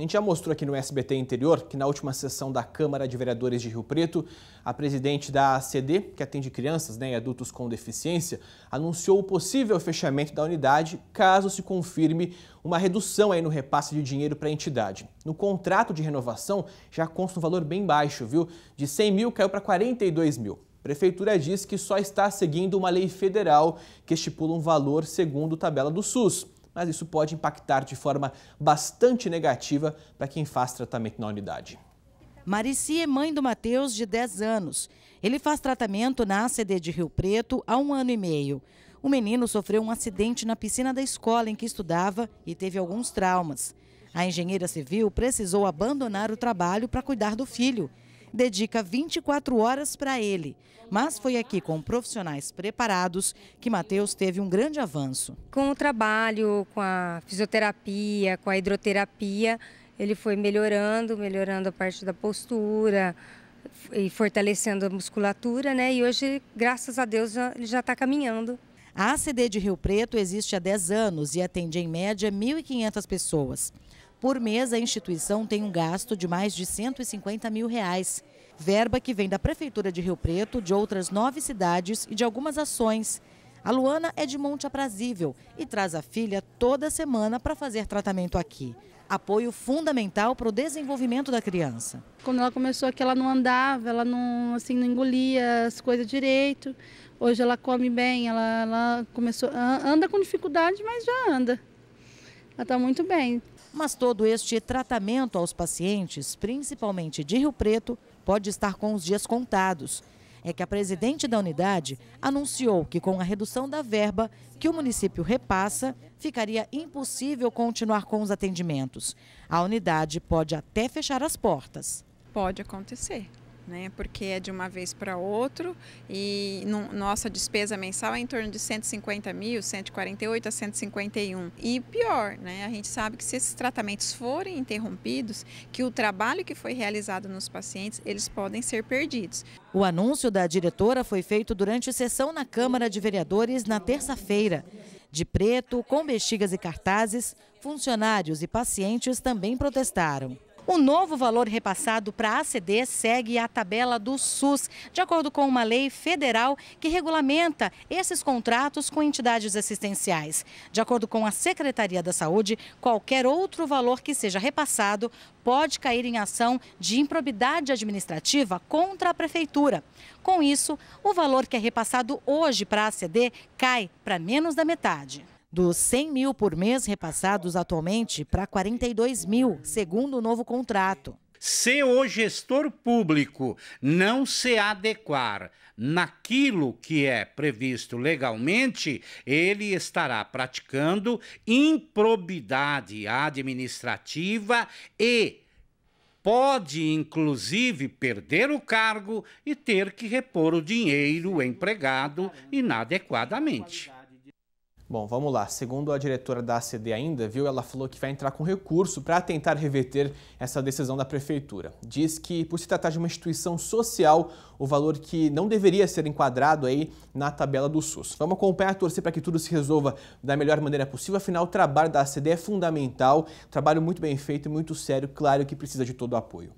A gente já mostrou aqui no SBT Interior que na última sessão da Câmara de Vereadores de Rio Preto, a presidente da ACD, que atende crianças né, e adultos com deficiência, anunciou o possível fechamento da unidade caso se confirme uma redução aí no repasse de dinheiro para a entidade. No contrato de renovação já consta um valor bem baixo, viu? De 100 mil caiu para 42 mil. A Prefeitura diz que só está seguindo uma lei federal que estipula um valor segundo a tabela do SUS mas isso pode impactar de forma bastante negativa para quem faz tratamento na unidade. Marici é mãe do Matheus, de 10 anos. Ele faz tratamento na ACD de Rio Preto há um ano e meio. O menino sofreu um acidente na piscina da escola em que estudava e teve alguns traumas. A engenheira civil precisou abandonar o trabalho para cuidar do filho dedica 24 horas para ele. Mas foi aqui com profissionais preparados que Matheus teve um grande avanço. Com o trabalho, com a fisioterapia, com a hidroterapia, ele foi melhorando, melhorando a parte da postura e fortalecendo a musculatura, né? E hoje, graças a Deus, ele já está caminhando. A ACD de Rio Preto existe há 10 anos e atende em média 1.500 pessoas. Por mês, a instituição tem um gasto de mais de 150 mil reais. Verba que vem da Prefeitura de Rio Preto, de outras nove cidades e de algumas ações. A Luana é de Monte Aprazível e traz a filha toda semana para fazer tratamento aqui. Apoio fundamental para o desenvolvimento da criança. Quando ela começou aqui, ela não andava, ela não, assim, não engolia as coisas direito. Hoje ela come bem, ela, ela começou anda com dificuldade, mas já anda. Ela está muito bem. Mas todo este tratamento aos pacientes, principalmente de Rio Preto, pode estar com os dias contados. É que a presidente da unidade anunciou que com a redução da verba que o município repassa, ficaria impossível continuar com os atendimentos. A unidade pode até fechar as portas. Pode acontecer né? Porque é de uma vez para outro e no, nossa despesa mensal é em torno de 150 mil, 148 a 151. E pior, né? A gente sabe que se esses tratamentos forem interrompidos, que o trabalho que foi realizado nos pacientes, eles podem ser perdidos. O anúncio da diretora foi feito durante sessão na Câmara de Vereadores na terça-feira. De preto, com bexigas e cartazes, funcionários e pacientes também protestaram. O novo valor repassado para a ACD segue a tabela do SUS, de acordo com uma lei federal que regulamenta esses contratos com entidades assistenciais. De acordo com a Secretaria da Saúde, qualquer outro valor que seja repassado pode cair em ação de improbidade administrativa contra a prefeitura. Com isso, o valor que é repassado hoje para a ACD cai para menos da metade. Dos 100 mil por mês repassados atualmente para 42 mil, segundo o novo contrato. Se o gestor público não se adequar naquilo que é previsto legalmente, ele estará praticando improbidade administrativa e pode, inclusive, perder o cargo e ter que repor o dinheiro empregado inadequadamente. Bom, vamos lá. Segundo a diretora da ACD ainda, viu, ela falou que vai entrar com recurso para tentar reverter essa decisão da prefeitura. Diz que, por se tratar de uma instituição social, o valor que não deveria ser enquadrado aí na tabela do SUS. Vamos acompanhar, torcer para que tudo se resolva da melhor maneira possível. Afinal, o trabalho da ACD é fundamental, trabalho muito bem feito e muito sério, claro que precisa de todo o apoio.